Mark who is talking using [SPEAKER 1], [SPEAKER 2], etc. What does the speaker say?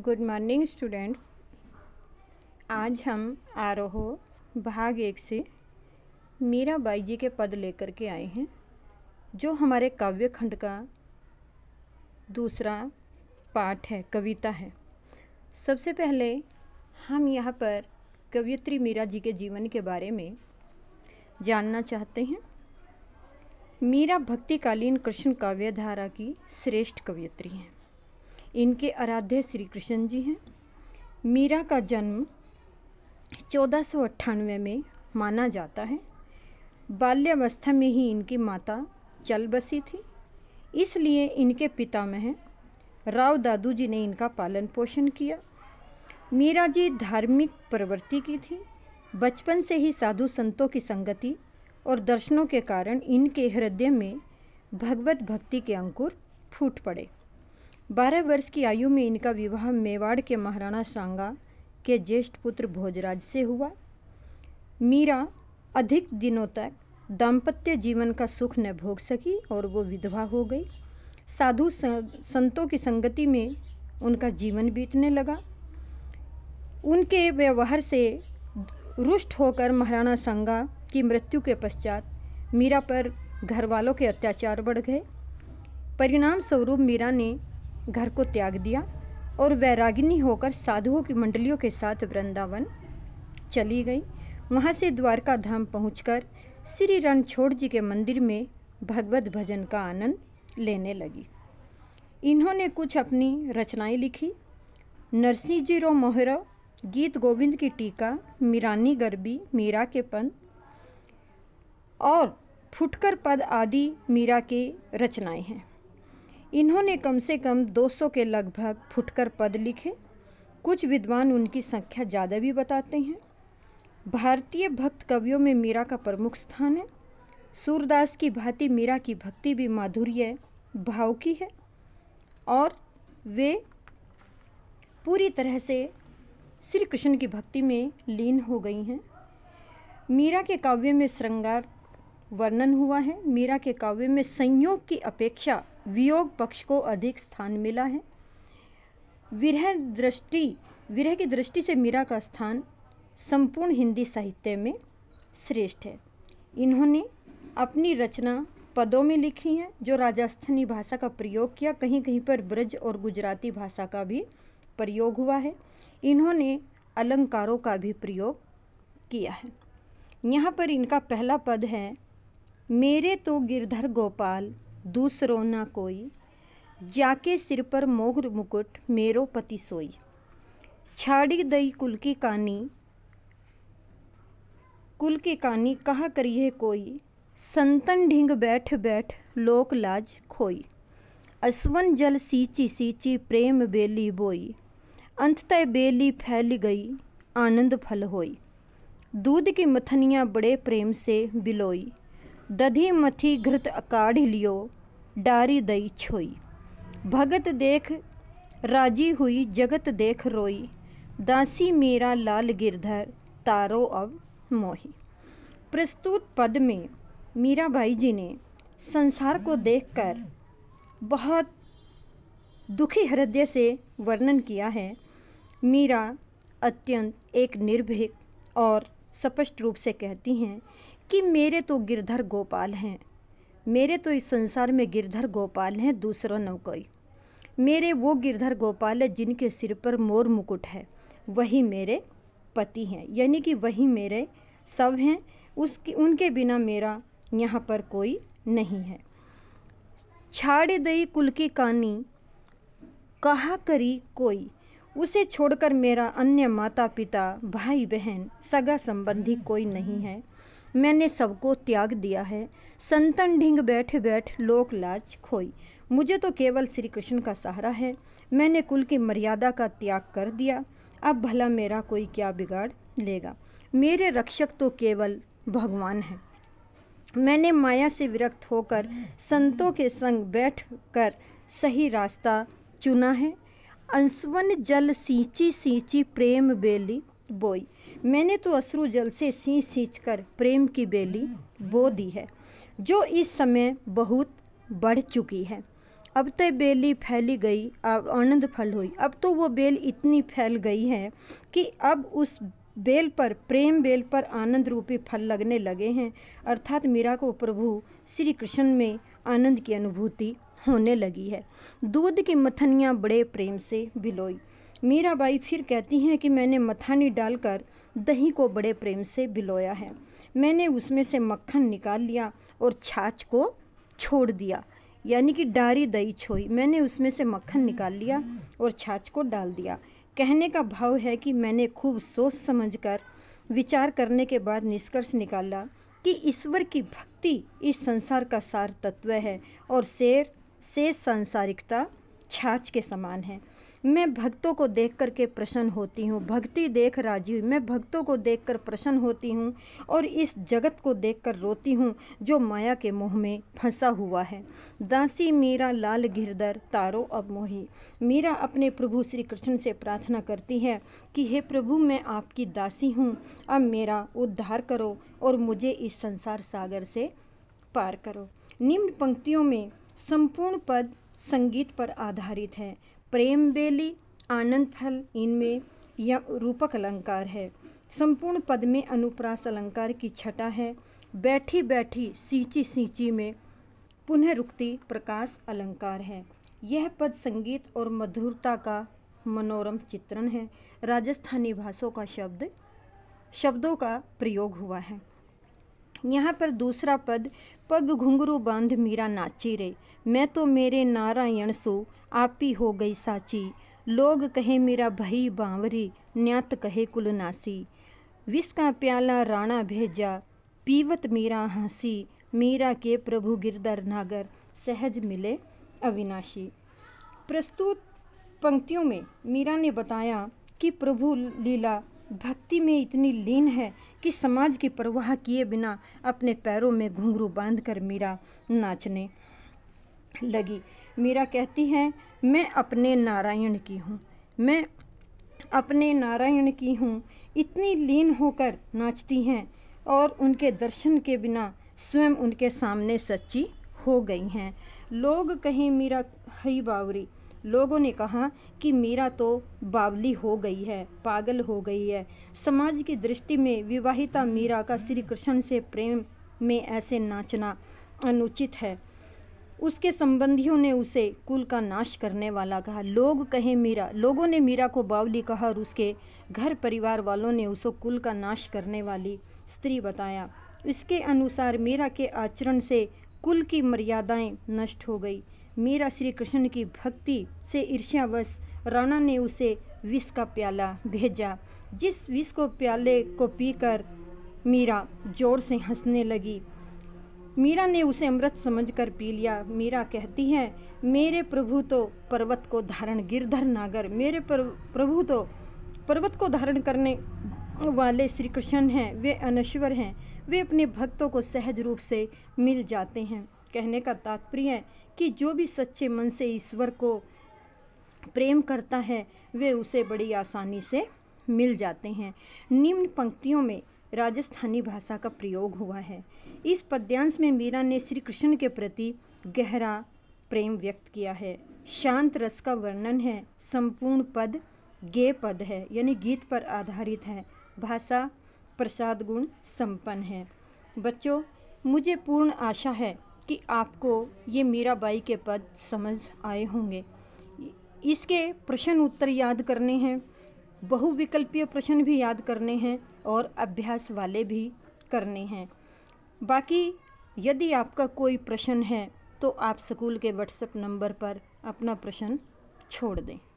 [SPEAKER 1] good morning students आज हम आरोह भाग एक से मीरा बाई जी के पद लेकर के आए हैं जो हमारे काव्य खंड का दूसरा पाठ है कविता है सबसे पहले हम यहाँ पर कवियत्री मीरा जी के जीवन के बारे में जानना चाहते हैं मीरा भक्तिकालीन कृष्ण काव्य धारा की श्रेष्ठ कवियत्री हैं इनके आराध्य श्री कृष्ण जी हैं मीरा का जन्म चौदह में माना जाता है बाल्यावस्था में ही इनकी माता चल बसी थी इसलिए इनके पिता पितामह राव दादू जी ने इनका पालन पोषण किया मीरा जी धार्मिक प्रवृत्ति की थी बचपन से ही साधु संतों की संगति और दर्शनों के कारण इनके हृदय में भगवत भक्ति के अंकुर फूट पड़े बारह वर्ष की आयु में इनका विवाह मेवाड़ के महाराणा सांगा के ज्येष्ठ पुत्र भोजराज से हुआ मीरा अधिक दिनों तक दाम्पत्य जीवन का सुख न भोग सकी और वो विधवा हो गई साधु संतों की संगति में उनका जीवन बीतने लगा उनके व्यवहार से रुष्ट होकर महाराणा संगा की मृत्यु के पश्चात मीरा पर घर वालों के अत्याचार बढ़ गए परिणाम स्वरूप मीरा ने घर को त्याग दिया और वैरागिनी होकर साधुओं की मंडलियों के साथ वृंदावन चली गई वहाँ से द्वारका धाम कर श्री रणछोड़ जी के मंदिर में भगवत भजन का आनंद लेने लगी इन्होंने कुछ अपनी रचनाएं लिखी नरसिंह जी रो मोहरा गीत गोविंद की टीका मीरानी गरबी मीरा के पन और फुटकर पद आदि मीरा के रचनाएं हैं इन्होंने कम से कम 200 के लगभग फुटकर पद लिखे कुछ विद्वान उनकी संख्या ज़्यादा भी बताते हैं भारतीय भक्त कवियों में मीरा का प्रमुख स्थान है सूरदास की भांति मीरा की भक्ति भी माधुर्य भाव की है और वे पूरी तरह से श्री कृष्ण की भक्ति में लीन हो गई हैं मीरा के काव्य में श्रृंगार वर्णन हुआ है मीरा के काव्य में संयोग की अपेक्षा वियोग पक्ष को अधिक स्थान मिला है विरह दृष्टि विरह की दृष्टि से मीरा का स्थान संपूर्ण हिंदी साहित्य में श्रेष्ठ है इन्होंने अपनी रचना पदों में लिखी हैं जो राजस्थानी भाषा का प्रयोग किया कहीं कहीं पर ब्रज और गुजराती भाषा का भी प्रयोग हुआ है इन्होंने अलंकारों का भी प्रयोग किया है यहाँ पर इनका पहला पद है मेरे तो गिरधर गोपाल दूसरो न कोई जाके सिर पर मोर मुकुट मेरो पति सोई छाड़ी दई कुल की कानी कुल की कानी कहा करिए कोई संतन ढिंग बैठ बैठ लोक लाज खोई असवन जल सींची सींची प्रेम बेली बोई अंत तय बेली फैल गई आनंद फल होई दूध की मथनियाँ बड़े प्रेम से बिलोई मथी घृत अकाढ़ लियो डारी दई छोई भगत देख राजी हुई जगत देख रोई दासी मेरा लाल गिरधर तारो अब मोही प्रस्तुत पद में मीरा भाई जी ने संसार को देखकर बहुत दुखी हृदय से वर्णन किया है मीरा अत्यंत एक निर्भीक और स्पष्ट रूप से कहती हैं कि मेरे तो गिरधर गोपाल हैं मेरे तो इस संसार में गिरधर गोपाल हैं दूसरा न कोई मेरे वो गिरधर गोपाल है जिनके सिर पर मोर मुकुट है वही मेरे पति हैं यानी कि वही मेरे सब हैं उसकी उनके बिना मेरा यहाँ पर कोई नहीं है छाड़ दई कुल की कहानी कहा करी कोई उसे छोड़कर मेरा अन्य माता पिता भाई बहन सगा संबंधी कोई नहीं है मैंने सबको त्याग दिया है संतन ढिंग बैठ बैठ लोक लाज खोई मुझे तो केवल श्री कृष्ण का सहारा है मैंने कुल की मर्यादा का त्याग कर दिया अब भला मेरा कोई क्या बिगाड़ लेगा मेरे रक्षक तो केवल भगवान हैं मैंने माया से विरक्त होकर संतों के संग बैठ कर सही रास्ता चुना है अंशवन जल सींची सींची प्रेम बेली बोई मैंने तो अश्रु जल से सींच सींच कर प्रेम की बेली बो दी है जो इस समय बहुत बढ़ चुकी है अब तो बेली फैली गई अब आनंद फल हुई अब तो वो बेल इतनी फैल गई है कि अब उस बेल पर प्रेम बेल पर आनंद रूपी फल लगने लगे हैं अर्थात मीरा को प्रभु श्री कृष्ण में आनंद की अनुभूति होने लगी है दूध की मथनियाँ बड़े प्रेम से भिलोई मीराबाई फिर कहती हैं कि मैंने मथानी डालकर दही को बड़े प्रेम से भिलोया है मैंने उसमें से मक्खन निकाल लिया और छाछ को छोड़ दिया यानी कि डारी दही छोई मैंने उसमें से मक्खन निकाल लिया और छाछ को डाल दिया कहने का भाव है कि मैंने खूब सोच समझकर विचार करने के बाद निष्कर्ष निकाला कि ईश्वर की भक्ति इस संसार का सार तत्व है और शेर से सांसारिकता छाछ के समान है मैं भक्तों को देख कर के प्रसन्न होती हूँ भक्ति देख राजीव मैं भक्तों को देख कर प्रसन्न होती हूँ और इस जगत को देख कर रोती हूँ जो माया के मोह में फंसा हुआ है दासी मीरा लाल गिरदर तारो अब मोही मीरा अपने प्रभु श्री कृष्ण से प्रार्थना करती है कि हे प्रभु मैं आपकी दासी हूँ अब मेरा उद्धार करो और मुझे इस संसार सागर से पार करो निम्न पंक्तियों में संपूर्ण पद संगीत पर आधारित है प्रेम बेली आनंद फल इनमें यह रूपक अलंकार है संपूर्ण पद में अनुप्रास अलंकार की छटा है बैठी बैठी सींची सींची में पुनः रुक्ति प्रकाश अलंकार है यह पद संगीत और मधुरता का मनोरम चित्रण है राजस्थानी भाषों का शब्द शब्दों का प्रयोग हुआ है यहाँ पर दूसरा पद पग घुंघरू बांध मीरा नाची रे मैं तो मेरे नारायण सो आपी हो गई साची लोग कहे मेरा भई बांवरी न्यात कहे कुलनासी विष का प्याला राणा भेजा पीवत मीरा हंसी मीरा के प्रभु गिरधर नागर सहज मिले अविनाशी प्रस्तुत पंक्तियों में मीरा ने बताया कि प्रभु लीला भक्ति में इतनी लीन है कि समाज की परवाह किए बिना अपने पैरों में घुंघरू बांधकर मीरा नाचने लगी मीरा कहती है मैं अपने नारायण की हूँ मैं अपने नारायण की हूँ इतनी लीन होकर नाचती हैं और उनके दर्शन के बिना स्वयं उनके सामने सच्ची हो गई हैं लोग कहीं मीरा हई बावरी लोगों ने कहा कि मीरा तो बावली हो गई है पागल हो गई है समाज की दृष्टि में विवाहिता मीरा का श्री कृष्ण से प्रेम में ऐसे नाचना अनुचित है उसके संबंधियों ने उसे कुल का नाश करने वाला कहा लोग कहें मीरा लोगों ने मीरा को बावली कहा और उसके घर परिवार वालों ने उसे कुल का नाश करने वाली स्त्री बताया इसके अनुसार मीरा के आचरण से कुल की मर्यादाएं नष्ट हो गई मीरा श्री कृष्ण की भक्ति से ईर्ष्यावश राणा ने उसे विष का प्याला भेजा जिस विष को प्याले को पीकर मीरा जोर से हंसने लगी मीरा ने उसे अमृत समझकर पी लिया मीरा कहती है मेरे प्रभु तो पर्वत को धारण गिरधर नागर मेरे प्रभु तो पर्वत को धारण करने वाले श्री कृष्ण हैं वे अनश्वर हैं वे अपने भक्तों को सहज रूप से मिल जाते हैं कहने का तात्पर्य है कि जो भी सच्चे मन से ईश्वर को प्रेम करता है वे उसे बड़ी आसानी से मिल जाते हैं निम्न पंक्तियों में राजस्थानी भाषा का प्रयोग हुआ है इस पद्यांश में मीरा ने श्री कृष्ण के प्रति गहरा प्रेम व्यक्त किया है शांत रस का वर्णन है संपूर्ण पद गे पद है यानी गीत पर आधारित है भाषा प्रसाद गुण संपन्न है बच्चों मुझे पूर्ण आशा है कि आपको ये मीरा बाई के पद समझ आए होंगे इसके प्रश्न उत्तर याद करने हैं बहुविकल्पीय प्रश्न भी याद करने हैं और अभ्यास वाले भी करने हैं बाकी यदि आपका कोई प्रश्न है तो आप स्कूल के व्हाट्सएप नंबर पर अपना प्रश्न छोड़ दें